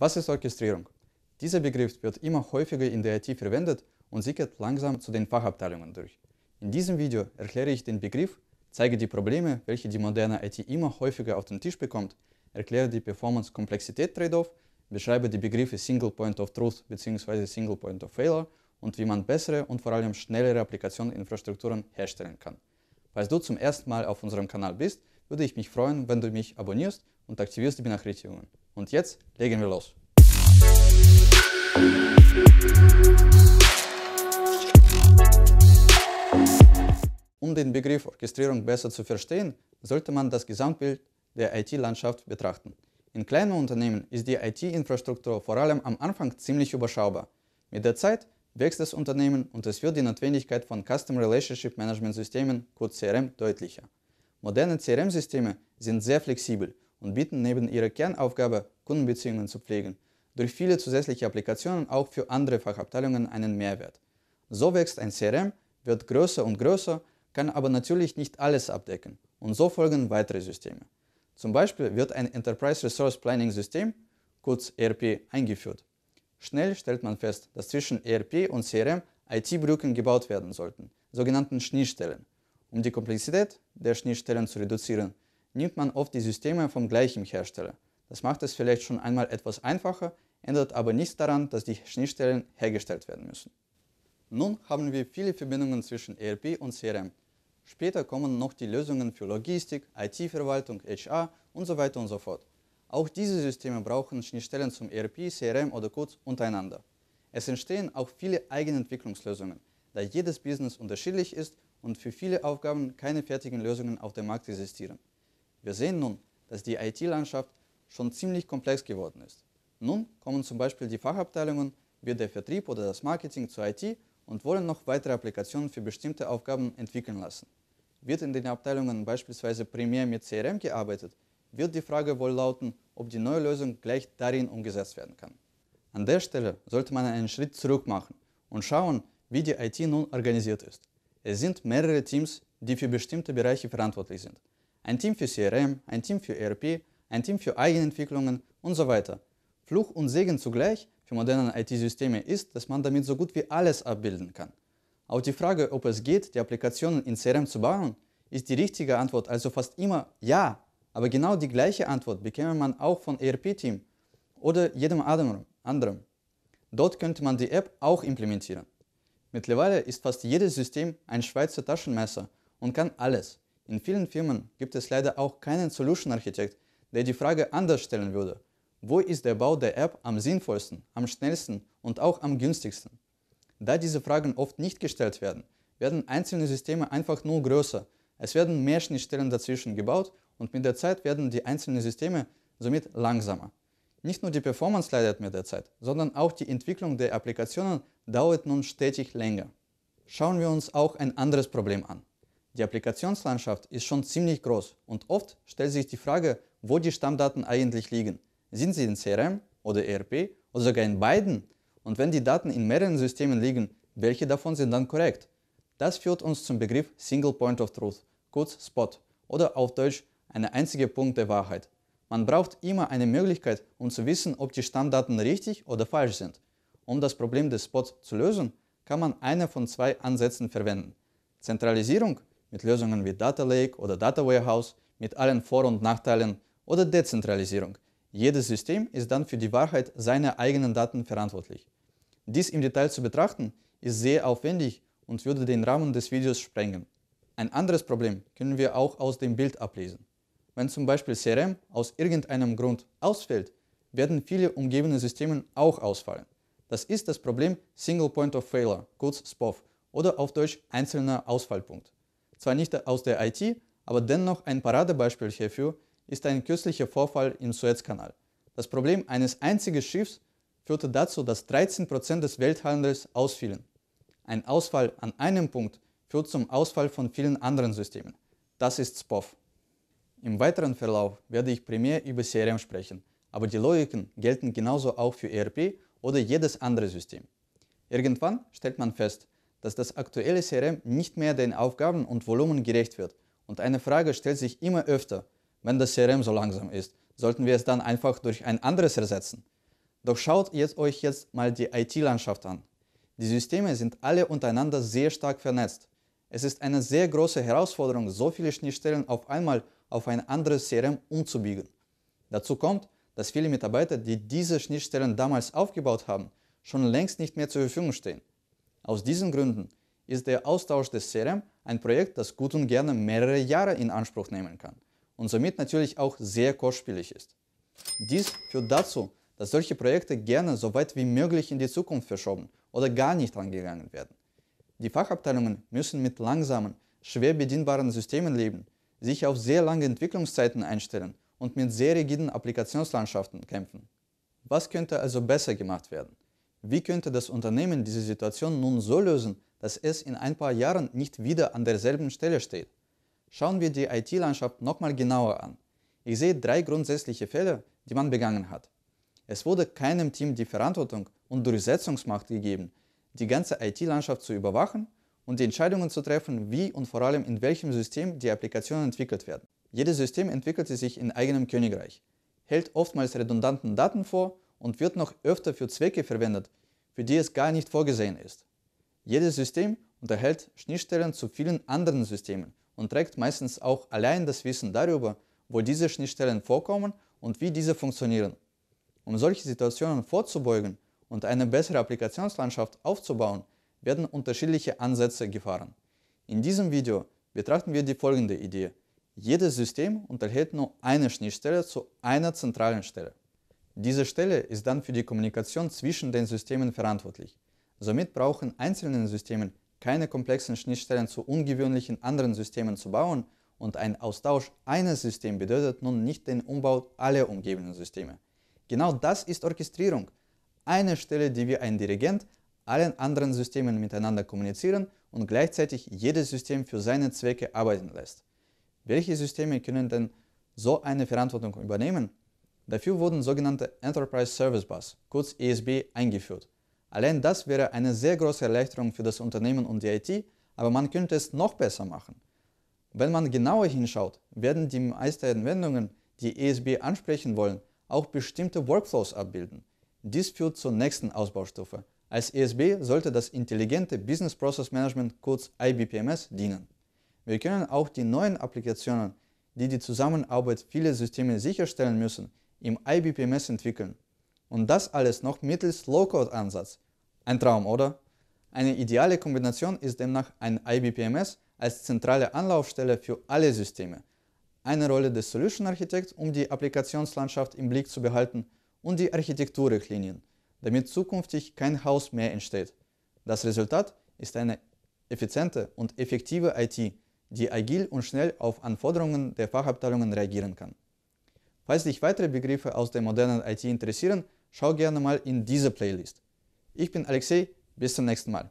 Was ist Orchestrierung? Dieser Begriff wird immer häufiger in der IT verwendet und sickert langsam zu den Fachabteilungen durch. In diesem Video erkläre ich den Begriff, zeige die Probleme, welche die moderne IT immer häufiger auf den Tisch bekommt, erkläre die Performance-Komplexität-Trade-off, beschreibe die Begriffe Single Point of Truth bzw. Single Point of Failure und wie man bessere und vor allem schnellere Applikationen-Infrastrukturen herstellen kann. Falls du zum ersten Mal auf unserem Kanal bist, würde ich mich freuen, wenn du mich abonnierst und aktivierst die Benachrichtigungen. Und jetzt legen wir los. Um den Begriff Orchestrierung besser zu verstehen, sollte man das Gesamtbild der IT-Landschaft betrachten. In kleinen Unternehmen ist die IT-Infrastruktur vor allem am Anfang ziemlich überschaubar. Mit der Zeit wächst das Unternehmen und es wird die Notwendigkeit von Custom Relationship Management Systemen, kurz CRM, deutlicher. Moderne CRM-Systeme sind sehr flexibel und bieten neben ihrer Kernaufgabe, Kundenbeziehungen zu pflegen, durch viele zusätzliche Applikationen auch für andere Fachabteilungen einen Mehrwert. So wächst ein CRM, wird größer und größer, kann aber natürlich nicht alles abdecken und so folgen weitere Systeme. Zum Beispiel wird ein Enterprise Resource Planning System, kurz ERP, eingeführt. Schnell stellt man fest, dass zwischen ERP und CRM IT-Brücken gebaut werden sollten, sogenannten Schnittstellen. Um die Komplexität der Schnittstellen zu reduzieren, nimmt man oft die Systeme vom gleichen Hersteller. Das macht es vielleicht schon einmal etwas einfacher, ändert aber nichts daran, dass die Schnittstellen hergestellt werden müssen. Nun haben wir viele Verbindungen zwischen ERP und CRM. Später kommen noch die Lösungen für Logistik, IT-Verwaltung, HR und so weiter und so fort. Auch diese Systeme brauchen Schnittstellen zum ERP, CRM oder kurz untereinander. Es entstehen auch viele Eigenentwicklungslösungen, da jedes Business unterschiedlich ist und für viele Aufgaben keine fertigen Lösungen auf dem Markt existieren. Wir sehen nun, dass die IT-Landschaft schon ziemlich komplex geworden ist. Nun kommen zum Beispiel die Fachabteilungen wie der Vertrieb oder das Marketing zur IT und wollen noch weitere Applikationen für bestimmte Aufgaben entwickeln lassen. Wird in den Abteilungen beispielsweise primär mit CRM gearbeitet, wird die Frage wohl lauten, ob die neue Lösung gleich darin umgesetzt werden kann. An der Stelle sollte man einen Schritt zurück machen und schauen, wie die IT nun organisiert ist. Es sind mehrere Teams, die für bestimmte Bereiche verantwortlich sind ein Team für CRM, ein Team für ERP, ein Team für Eigenentwicklungen und so weiter. Fluch und Segen zugleich für moderne IT-Systeme ist, dass man damit so gut wie alles abbilden kann. Auf die Frage, ob es geht, die Applikationen in CRM zu bauen, ist die richtige Antwort also fast immer ja. Aber genau die gleiche Antwort bekäme man auch von ERP-Team oder jedem anderen. Dort könnte man die App auch implementieren. Mittlerweile ist fast jedes System ein Schweizer Taschenmesser und kann alles. In vielen Firmen gibt es leider auch keinen Solution Architekt, der die Frage anders stellen würde. Wo ist der Bau der App am sinnvollsten, am schnellsten und auch am günstigsten? Da diese Fragen oft nicht gestellt werden, werden einzelne Systeme einfach nur größer. Es werden mehr Schnittstellen dazwischen gebaut und mit der Zeit werden die einzelnen Systeme somit langsamer. Nicht nur die Performance leidet mit der Zeit, sondern auch die Entwicklung der Applikationen dauert nun stetig länger. Schauen wir uns auch ein anderes Problem an. Die Applikationslandschaft ist schon ziemlich groß und oft stellt sich die Frage, wo die Stammdaten eigentlich liegen. Sind sie in CRM oder ERP oder sogar in beiden? Und wenn die Daten in mehreren Systemen liegen, welche davon sind dann korrekt? Das führt uns zum Begriff Single Point of Truth, kurz SPOT oder auf Deutsch eine einzige Punkt der Wahrheit. Man braucht immer eine Möglichkeit, um zu wissen, ob die Stammdaten richtig oder falsch sind. Um das Problem des Spots zu lösen, kann man eine von zwei Ansätzen verwenden. Zentralisierung mit Lösungen wie Data Lake oder Data Warehouse, mit allen Vor- und Nachteilen oder Dezentralisierung. Jedes System ist dann für die Wahrheit seiner eigenen Daten verantwortlich. Dies im Detail zu betrachten, ist sehr aufwendig und würde den Rahmen des Videos sprengen. Ein anderes Problem können wir auch aus dem Bild ablesen. Wenn zum Beispiel CRM aus irgendeinem Grund ausfällt, werden viele umgebende Systeme auch ausfallen. Das ist das Problem Single Point of Failure, kurz SPOF, oder auf Deutsch einzelner Ausfallpunkt zwar nicht aus der IT, aber dennoch ein Paradebeispiel hierfür ist ein kürzlicher Vorfall im Suezkanal. Das Problem eines einzigen Schiffs führte dazu, dass 13% des Welthandels ausfielen. Ein Ausfall an einem Punkt führt zum Ausfall von vielen anderen Systemen. Das ist SPOF. Im weiteren Verlauf werde ich primär über CRM sprechen, aber die Logiken gelten genauso auch für ERP oder jedes andere System. Irgendwann stellt man fest, dass das aktuelle CRM nicht mehr den Aufgaben und Volumen gerecht wird. Und eine Frage stellt sich immer öfter, wenn das CRM so langsam ist, sollten wir es dann einfach durch ein anderes ersetzen. Doch schaut jetzt euch jetzt mal die IT-Landschaft an. Die Systeme sind alle untereinander sehr stark vernetzt. Es ist eine sehr große Herausforderung, so viele Schnittstellen auf einmal auf ein anderes CRM umzubiegen. Dazu kommt, dass viele Mitarbeiter, die diese Schnittstellen damals aufgebaut haben, schon längst nicht mehr zur Verfügung stehen. Aus diesen Gründen ist der Austausch des CRM ein Projekt, das gut und gerne mehrere Jahre in Anspruch nehmen kann und somit natürlich auch sehr kostspielig ist. Dies führt dazu, dass solche Projekte gerne so weit wie möglich in die Zukunft verschoben oder gar nicht angegangen werden. Die Fachabteilungen müssen mit langsamen, schwer bedienbaren Systemen leben, sich auf sehr lange Entwicklungszeiten einstellen und mit sehr rigiden Applikationslandschaften kämpfen. Was könnte also besser gemacht werden? Wie könnte das Unternehmen diese Situation nun so lösen, dass es in ein paar Jahren nicht wieder an derselben Stelle steht? Schauen wir die IT-Landschaft nochmal genauer an. Ich sehe drei grundsätzliche Fälle, die man begangen hat. Es wurde keinem Team die Verantwortung und Durchsetzungsmacht gegeben, die ganze IT-Landschaft zu überwachen und die Entscheidungen zu treffen, wie und vor allem in welchem System die Applikationen entwickelt werden. Jedes System entwickelte sich in eigenem Königreich, hält oftmals redundanten Daten vor und wird noch öfter für Zwecke verwendet, für die es gar nicht vorgesehen ist. Jedes System unterhält Schnittstellen zu vielen anderen Systemen und trägt meistens auch allein das Wissen darüber, wo diese Schnittstellen vorkommen und wie diese funktionieren. Um solche Situationen vorzubeugen und eine bessere Applikationslandschaft aufzubauen, werden unterschiedliche Ansätze gefahren. In diesem Video betrachten wir die folgende Idee. Jedes System unterhält nur eine Schnittstelle zu einer zentralen Stelle. Diese Stelle ist dann für die Kommunikation zwischen den Systemen verantwortlich. Somit brauchen einzelnen Systemen keine komplexen Schnittstellen zu ungewöhnlichen anderen Systemen zu bauen und ein Austausch eines Systems bedeutet nun nicht den Umbau aller umgebenden Systeme. Genau das ist Orchestrierung. Eine Stelle, die wie ein Dirigent allen anderen Systemen miteinander kommunizieren und gleichzeitig jedes System für seine Zwecke arbeiten lässt. Welche Systeme können denn so eine Verantwortung übernehmen? Dafür wurden sogenannte Enterprise Service Bus, kurz ESB, eingeführt. Allein das wäre eine sehr große Erleichterung für das Unternehmen und die IT, aber man könnte es noch besser machen. Wenn man genauer hinschaut, werden die meisten Anwendungen, die ESB ansprechen wollen, auch bestimmte Workflows abbilden. Dies führt zur nächsten Ausbaustufe. Als ESB sollte das intelligente Business Process Management kurz IBPMS dienen. Wir können auch die neuen Applikationen, die die Zusammenarbeit vieler Systeme sicherstellen müssen, im IBPMS entwickeln. Und das alles noch mittels Low-Code-Ansatz. Ein Traum, oder? Eine ideale Kombination ist demnach ein IBPMS als zentrale Anlaufstelle für alle Systeme, eine Rolle des Solution Architects, um die Applikationslandschaft im Blick zu behalten und die Architekturrichtlinien, damit zukünftig kein Haus mehr entsteht. Das Resultat ist eine effiziente und effektive IT, die agil und schnell auf Anforderungen der Fachabteilungen reagieren kann. Falls dich weitere Begriffe aus der modernen IT interessieren, schau gerne mal in diese Playlist. Ich bin Alexei, bis zum nächsten Mal.